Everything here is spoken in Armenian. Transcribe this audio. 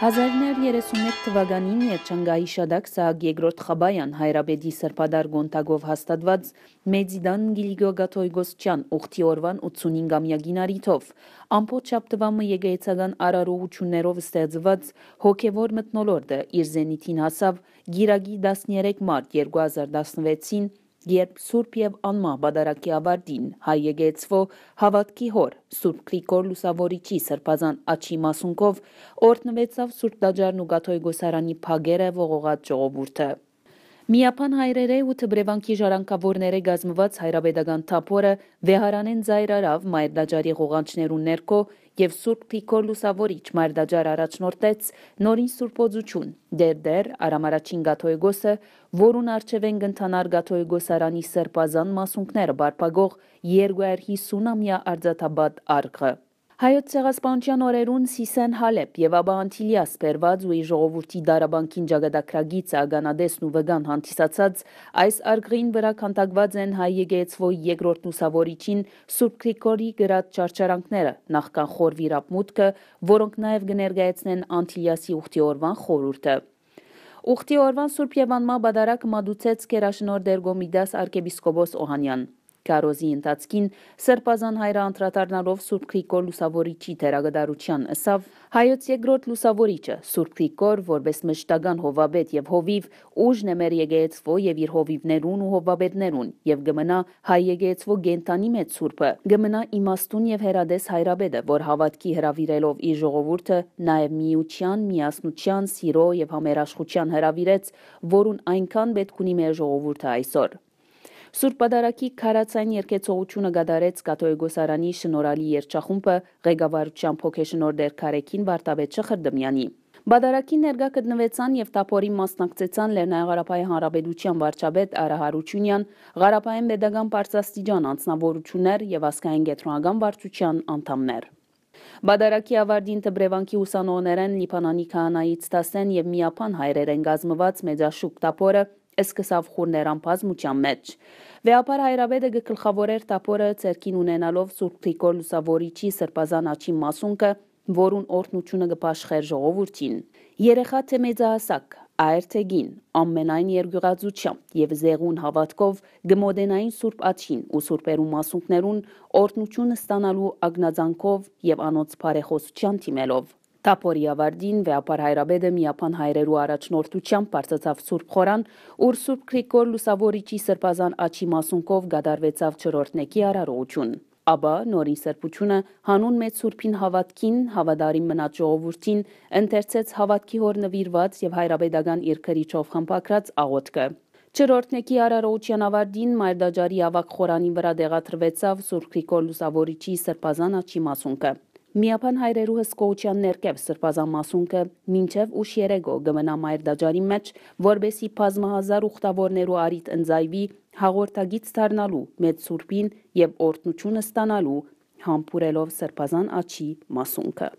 1931 թվականին Երջանգայի Շադակ Սահակ երկրորդ Խաբայան Հայրաբեդի Սրբադար Գոնտագով հաստատված Մեծիդան Գիլիգոգաթոյգոսյան ուխտի օրվան 85-ամյակին արիթով ամբողջ շաբթվամը եկեղեցական արարողություններով ստեղծված հոգևոր մթնոլորտը իր զենիթին հասավ Գիրագի 13 մարտ 2016-ին Երբ Սուրբ եւ անմահ բադարակի ավարտին հայ եկեցվո հավատքի հոր Սուրբ Գրիգոր Լուսավորիչի սրբազան աչի մասունքով օրտնվեցավ Սուրբ Դաջարն ու Գաթոյ Գոսարանի փագերը ողողած ժողովուրդը։ Միապան հայրերը ու թբրևանքի ժարանկավորները գազմված հայրաբեդական թապորը վեհարանեն ձայրարավ մայրդաջարի ղողանչներուն ներքո և Սուրբ Թիկոր լուսավորիչ մայրդաջար առաջնորդեց նորին սուրպոծություն, դերդեր արամարաչին գաթոյգոսը, որուն արջևեն գնթանար գաթոյգոսարանի սրպազան մասունքները բարպագող 250 ամյա արձատաբատ արգը։ Հայոց ցեղասպանության օրերուն Սիսեն Հալեբ եւ Աբա Անտիլիաս Պերված ու իր ժողովրդի դարաբանկին ճակատագրագիծը ագանադեսն ու վգան հանդիսացած այս արգղին վրա քանդակված են հայ եկեղեցվոյի երկրորդ լուսավորիչին Սուրբ Գրիգորի գրած ճարճարանքները, նախքան խոր վիրապմուտքը, որոնք նաեւ կներկայացնեն Անտիլիասի ուխտի օրվան խորուրդը։ Ուխտի օրվան Սուրբ Եվանմա բադարակ մադուցեց Կերաշնոր Դերգոմիդաս arczepiskopos Օհանյան։ Կարոզի ընթացքին Սերբազան հայրը անդրադառնալով Սուրբ Գրիգոր Լուսավորիչի թերագդարության ըսավ հայոց երկրորդ լուսավորիչը Սուրբ Գրիգոր որպես մշտական հովաբետ եւ հովիվ ուժն է մեր եկեղեցվո եւ իր հովիվներուն ու հովաբետներուն եւ գմնա հայ եկեղեցվո գենտանի մեծ Սուրբը գմնա իմաստուն եւ հերադես հայրաբեդը որ հավատքի հravirելով իր ժողովուրդը նաեւ միության միասնության սիրո եւ համերաշխության հravirեց որուն այնքան պետք ունի մեր ժողովուրդը այսօր Սուրբ Պատարագի քարացային երկեցողությունը գդարեց Կաթողիկոսարանի շնորհալի երճախումբը ղեկավարությամբ հոգեշնորհ Քարեկին Վարդավետ Շխրդմյանի։ Բադարակի ներգա գտնվեցան եւ տապորի մասնակցեցան Լեռնային Հանրապետության վարչապետ Արա Հարությունյան, Ղարաբաղյան Պետական Պարծաստիճան անձնավորություններ եւ ազգային գետրոնական վարչության անդամներ։ Բադարակի ավարդին Տբրևանքի ուսանողներեն Լիբանանի քահանայից 10 եւ միապան հայրերեն գազմված մեծաշուկ տապորը սկսավ խորներան պազմության մեջ։ Վեապար Հայրավետը գկլխավորեր տապորը ծերքին ունենալով Սուրբ Գրիգոր Լուսավորիչի սրբազան աչի մասունքը, որուն օրհնությունը գպաշխեր ժողովրդին։ Երեխա թե մեծահասակ, աերթեգին, ամենայն երկյուղածությամբ եւ զեղուն հավատքով գմոդենային Սուրբ աչին ու Սուրբերու մասունքներուն օրհնությունը ստանալու ագնազանքով եւ անոց բարեխոսության թիմելով։ Տապորի ավարդին վեապար հայրաբեդը միապան հայրերու առաջնորդության պարծացավ Սուրբ խորան, ուր Սուրբ Քրիկոր լուսավորիչի սրպազան աչի մասունքով գադարվեցավ չրորդնեկի արարողություն։ Աբա նորին սրպությունը հանուն մեծ Սուրբին հավատքին, հավադարին մնաց ժողովուրդին, ընթերցեց հավատքի հոր նվիրված և հայրաբեդական իր քրիչով խմպակրած աղոտքը։ Չրորդնեկի արարողության ավարդին Մայրդաջարի ավակ խորանին վրա դեղատրվեցավ Սուրբ Քրիկոր լուսավորիչի սրպազան աչի մասունքը։ Միապան հայրերուհս Կոչյան ներկև Սրբազան մասունքը մինչև ուշ երեգո գմնա մայր դաջարի մեջ, որբեսի բազմահազար ուխտավորներու արիտ ընձայվի հաղորդագից դառնալու մեծ սուրբին եւ օրտնությունը ստանալու համբուրելով Սրբազան աչի մասունքը։